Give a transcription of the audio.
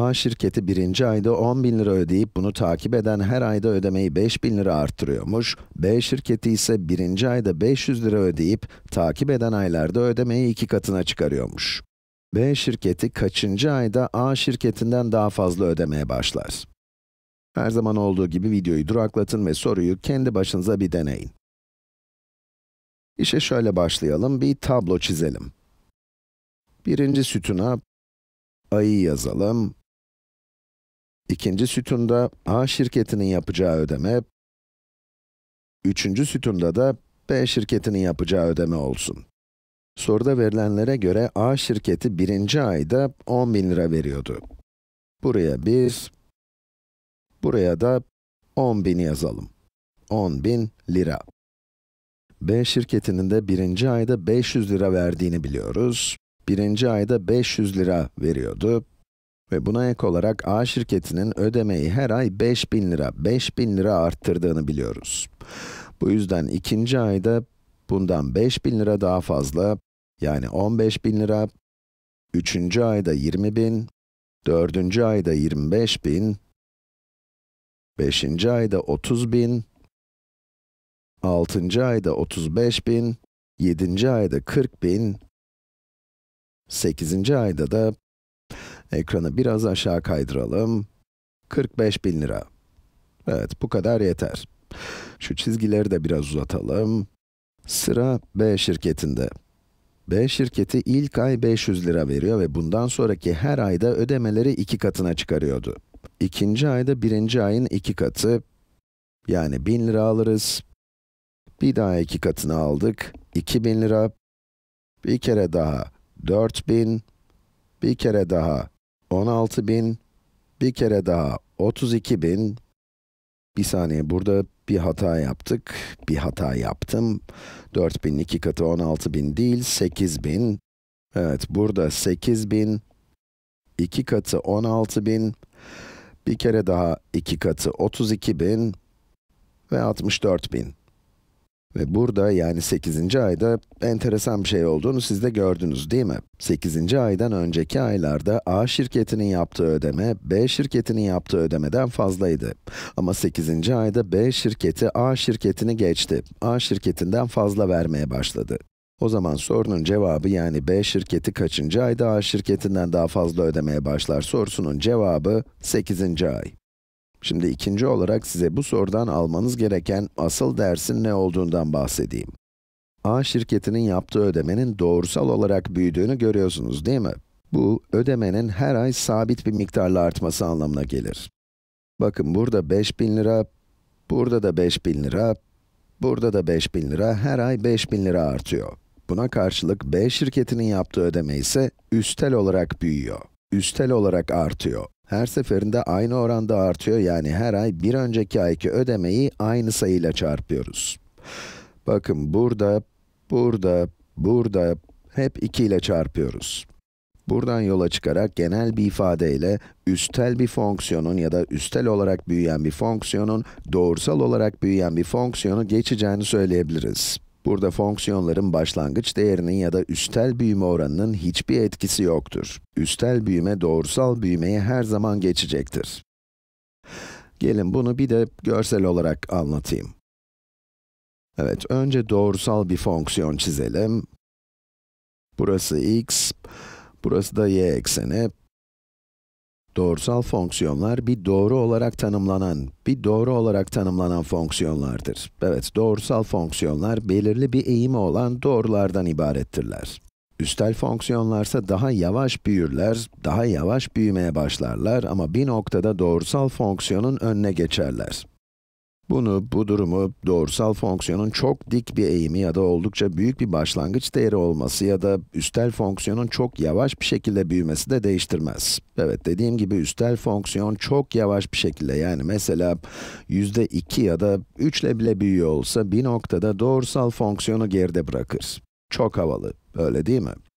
A şirketi birinci ayda 10 bin lira ödeyip bunu takip eden her ayda ödemeyi 5 bin lira arttırıyormuş. B şirketi ise birinci ayda 500 lira ödeyip takip eden aylarda ödemeyi iki katına çıkarıyormuş. B şirketi kaçıncı ayda A şirketinden daha fazla ödemeye başlar? Her zaman olduğu gibi videoyu duraklatın ve soruyu kendi başınıza bir deneyin. İşe şöyle başlayalım, bir tablo çizelim. Birinci sütuna ayı yazalım, İkinci sütunda A şirketinin yapacağı ödeme, üçüncü sütunda da B şirketinin yapacağı ödeme olsun. Soruda verilenlere göre A şirketi birinci ayda 10.000 lira veriyordu. Buraya 1, buraya da 10.000 yazalım. 10.000 lira. B şirketinin de birinci ayda 500 lira verdiğini biliyoruz. Birinci ayda 500 lira veriyordu. Ve buna ek olarak A şirketinin ödemeyi her ay 5000 lira, 5000 lira arttırdığını biliyoruz. Bu yüzden ikinci ayda bundan 5000 lira daha fazla, yani 15000 lira, üçüncü ayda 20000, dördüncü ayda 25000, beşinci ayda 30000, altıncı ayda 35000, yedinci ayda 40000, sekizinci ayda da Ekranı biraz aşağı kaydıralım. 45 bin lira. Evet, bu kadar yeter. Şu çizgileri de biraz uzatalım. Sıra B şirketinde. B şirketi ilk ay 500 lira veriyor ve bundan sonraki her ayda ödemeleri iki katına çıkarıyordu. İkinci ayda birinci ayın iki katı, yani 1000 lira alırız. Bir daha iki katını aldık, 2000 lira. Bir kere daha 4000, bir kere daha 16 bin, bir kere daha 32 bin. Bir saniye burada bir hata yaptık, bir hata yaptım. bin iki katı 16 bin değil, 8 bin. Evet, burada 8 bin, iki katı 16 bin. Bir kere daha iki katı 32 bin ve 64 bin. Ve burada yani 8. ayda enteresan bir şey olduğunu siz de gördünüz değil mi? 8. aydan önceki aylarda A şirketinin yaptığı ödeme, B şirketinin yaptığı ödemeden fazlaydı. Ama 8. ayda B şirketi A şirketini geçti. A şirketinden fazla vermeye başladı. O zaman sorunun cevabı yani B şirketi kaçıncı ayda A şirketinden daha fazla ödemeye başlar sorusunun cevabı 8. ay. Şimdi ikinci olarak size bu sorudan almanız gereken asıl dersin ne olduğundan bahsedeyim. A şirketinin yaptığı ödemenin doğrusal olarak büyüdüğünü görüyorsunuz değil mi? Bu, ödemenin her ay sabit bir miktarla artması anlamına gelir. Bakın burada 5000 lira, burada da 5000 lira, burada da 5000 lira, her ay 5000 lira artıyor. Buna karşılık B şirketinin yaptığı ödeme ise üstel olarak büyüyor, üstel olarak artıyor. Her seferinde aynı oranda artıyor yani her ay bir önceki ayki ödemeyi aynı sayıyla çarpıyoruz. Bakın burada, burada, burada hep 2 ile çarpıyoruz. Buradan yola çıkarak genel bir ifadeyle üstel bir fonksiyonun ya da üstel olarak büyüyen bir fonksiyonun doğrusal olarak büyüyen bir fonksiyonu geçeceğini söyleyebiliriz. Burada fonksiyonların başlangıç değerinin ya da üstel büyüme oranının hiçbir etkisi yoktur. Üstel büyüme doğrusal büyümeye her zaman geçecektir. Gelin bunu bir de görsel olarak anlatayım. Evet, önce doğrusal bir fonksiyon çizelim. Burası x, burası da y ekseni. Doğrusal fonksiyonlar bir doğru olarak tanımlanan, bir doğru olarak tanımlanan fonksiyonlardır. Evet, doğrusal fonksiyonlar belirli bir eğimi olan doğrulardan ibarettirler. Üstel fonksiyonlarsa daha yavaş büyürler, daha yavaş büyümeye başlarlar ama bir noktada doğrusal fonksiyonun önüne geçerler. Bunu, bu durumu doğrusal fonksiyonun çok dik bir eğimi ya da oldukça büyük bir başlangıç değeri olması ya da üstel fonksiyonun çok yavaş bir şekilde büyümesi de değiştirmez. Evet, dediğim gibi üstel fonksiyon çok yavaş bir şekilde yani mesela yüzde %2 ya da 3 ile bile büyüyor olsa bir noktada doğrusal fonksiyonu geride bırakır. Çok havalı, öyle değil mi?